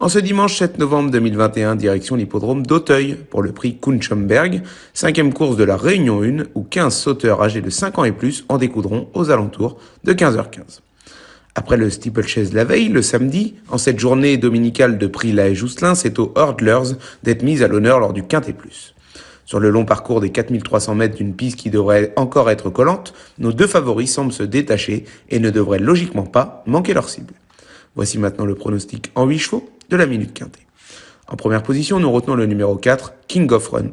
En ce dimanche 7 novembre 2021, direction l'hippodrome d'Auteuil pour le prix 5 cinquième course de la Réunion 1 où 15 sauteurs âgés de 5 ans et plus en découdront aux alentours de 15h15. Après le steeplechase la veille, le samedi, en cette journée dominicale de prix La Jousselin, c'est aux Hurdlers d'être mis à l'honneur lors du Quintet Plus. Sur le long parcours des 4300 mètres d'une piste qui devrait encore être collante, nos deux favoris semblent se détacher et ne devraient logiquement pas manquer leur cible. Voici maintenant le pronostic en 8 chevaux de la minute quintée. En première position, nous retenons le numéro 4, King of Run.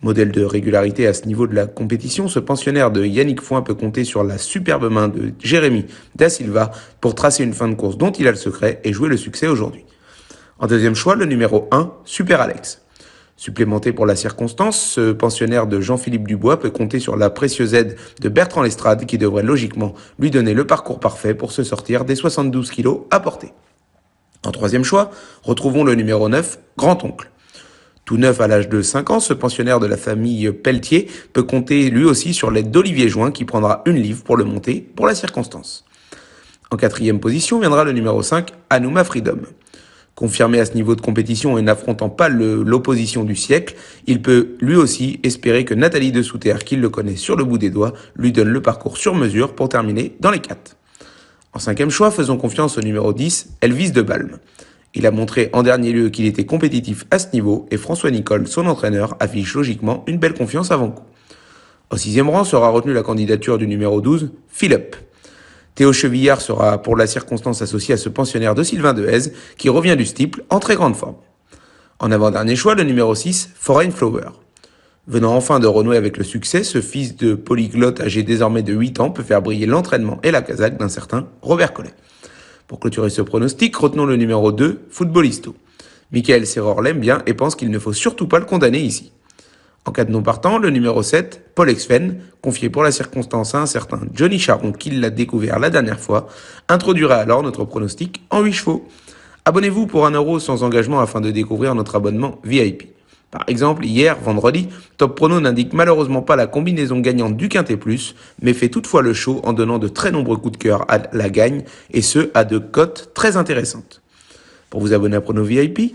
Modèle de régularité à ce niveau de la compétition, ce pensionnaire de Yannick Foin peut compter sur la superbe main de Jérémy Da Silva pour tracer une fin de course dont il a le secret et jouer le succès aujourd'hui. En deuxième choix, le numéro 1, Super Alex. Supplémenté pour la circonstance, ce pensionnaire de Jean-Philippe Dubois peut compter sur la précieuse aide de Bertrand Lestrade qui devrait logiquement lui donner le parcours parfait pour se sortir des 72 kilos porter. En troisième choix, retrouvons le numéro 9, grand-oncle. Tout neuf à l'âge de 5 ans, ce pensionnaire de la famille Pelletier peut compter lui aussi sur l'aide d'Olivier Join qui prendra une livre pour le monter pour la circonstance. En quatrième position viendra le numéro 5, Anouma Freedom. Confirmé à ce niveau de compétition et n'affrontant pas l'opposition du siècle, il peut lui aussi espérer que Nathalie de Souterre, qui le connaît sur le bout des doigts, lui donne le parcours sur mesure pour terminer dans les quatre. En cinquième choix, faisons confiance au numéro 10, Elvis de Balme. Il a montré en dernier lieu qu'il était compétitif à ce niveau et François Nicole, son entraîneur, affiche logiquement une belle confiance avant coup. Au sixième rang sera retenue la candidature du numéro 12, Philippe. Théo Chevillard sera pour la circonstance associé à ce pensionnaire de Sylvain Dehaze qui revient du stiple en très grande forme. En avant-dernier choix, le numéro 6, Foreign Flower. Venant enfin de renouer avec le succès, ce fils de polyglotte âgé désormais de 8 ans peut faire briller l'entraînement et la casaque d'un certain Robert Collet. Pour clôturer ce pronostic, retenons le numéro 2, Footballisto. Michael Serror l'aime bien et pense qu'il ne faut surtout pas le condamner ici. En cas de non partant, le numéro 7, Paul Exfen, confié pour la circonstance à un certain Johnny Charon, qui l'a découvert la dernière fois, introduira alors notre pronostic en 8 chevaux. Abonnez-vous pour 1€ euro sans engagement afin de découvrir notre abonnement VIP. Par exemple, hier, vendredi, Top Prono n'indique malheureusement pas la combinaison gagnante du quinté Plus, mais fait toutefois le show en donnant de très nombreux coups de cœur à la gagne, et ce, à de cotes très intéressantes. Pour vous abonner à Prono VIP,